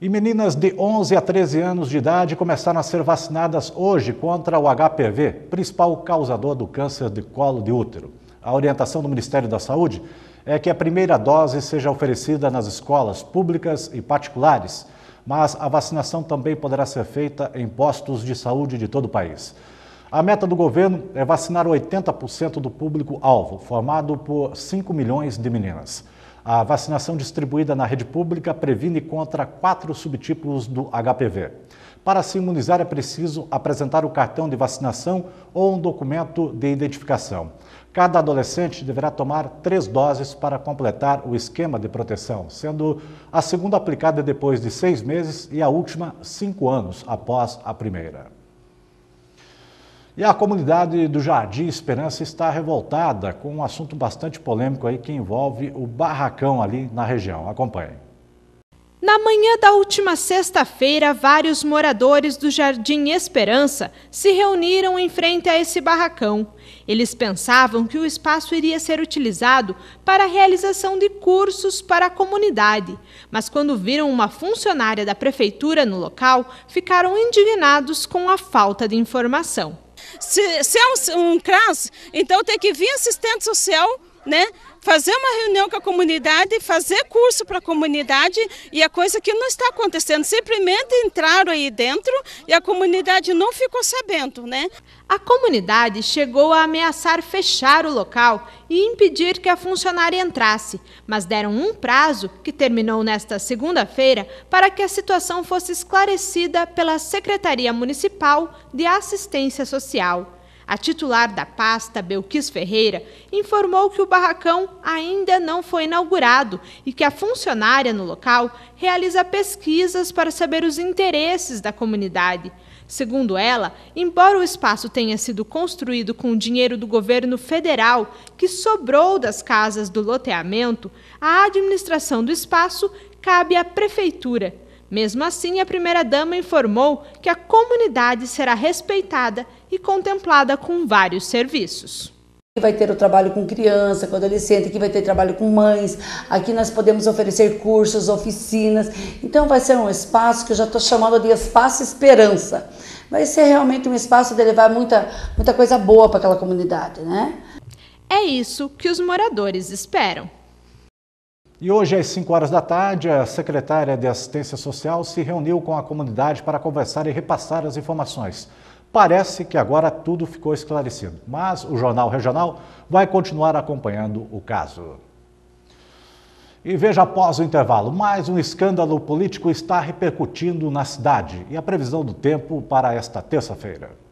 E meninas de 11 a 13 anos de idade começaram a ser vacinadas hoje contra o HPV, principal causador do câncer de colo de útero. A orientação do Ministério da Saúde é que a primeira dose seja oferecida nas escolas públicas e particulares, mas a vacinação também poderá ser feita em postos de saúde de todo o país. A meta do governo é vacinar 80% do público-alvo, formado por 5 milhões de meninas. A vacinação distribuída na rede pública previne contra quatro subtipos do HPV. Para se imunizar é preciso apresentar o cartão de vacinação ou um documento de identificação. Cada adolescente deverá tomar três doses para completar o esquema de proteção, sendo a segunda aplicada depois de seis meses e a última cinco anos após a primeira. E a comunidade do Jardim Esperança está revoltada com um assunto bastante polêmico aí que envolve o barracão ali na região. Acompanhe. Na manhã da última sexta-feira, vários moradores do Jardim Esperança se reuniram em frente a esse barracão. Eles pensavam que o espaço iria ser utilizado para a realização de cursos para a comunidade, mas quando viram uma funcionária da prefeitura no local, ficaram indignados com a falta de informação. Se, se é um, um CRAS, então tem que vir assistente social né, fazer uma reunião com a comunidade, fazer curso para a comunidade e a coisa que não está acontecendo. Simplesmente entraram aí dentro e a comunidade não ficou sabendo, né? A comunidade chegou a ameaçar fechar o local e impedir que a funcionária entrasse, mas deram um prazo, que terminou nesta segunda-feira, para que a situação fosse esclarecida pela Secretaria Municipal de Assistência Social. A titular da pasta, Belquis Ferreira, informou que o barracão ainda não foi inaugurado e que a funcionária no local realiza pesquisas para saber os interesses da comunidade. Segundo ela, embora o espaço tenha sido construído com o dinheiro do governo federal que sobrou das casas do loteamento, a administração do espaço cabe à prefeitura mesmo assim, a primeira-dama informou que a comunidade será respeitada e contemplada com vários serviços. Aqui vai ter o trabalho com criança, com adolescente, aqui vai ter trabalho com mães, aqui nós podemos oferecer cursos, oficinas. Então vai ser um espaço que eu já estou chamando de espaço esperança. Vai ser realmente um espaço de levar muita, muita coisa boa para aquela comunidade, né? É isso que os moradores esperam. E hoje, às 5 horas da tarde, a secretária de Assistência Social se reuniu com a comunidade para conversar e repassar as informações. Parece que agora tudo ficou esclarecido, mas o Jornal Regional vai continuar acompanhando o caso. E veja após o intervalo, mais um escândalo político está repercutindo na cidade e a previsão do tempo para esta terça-feira.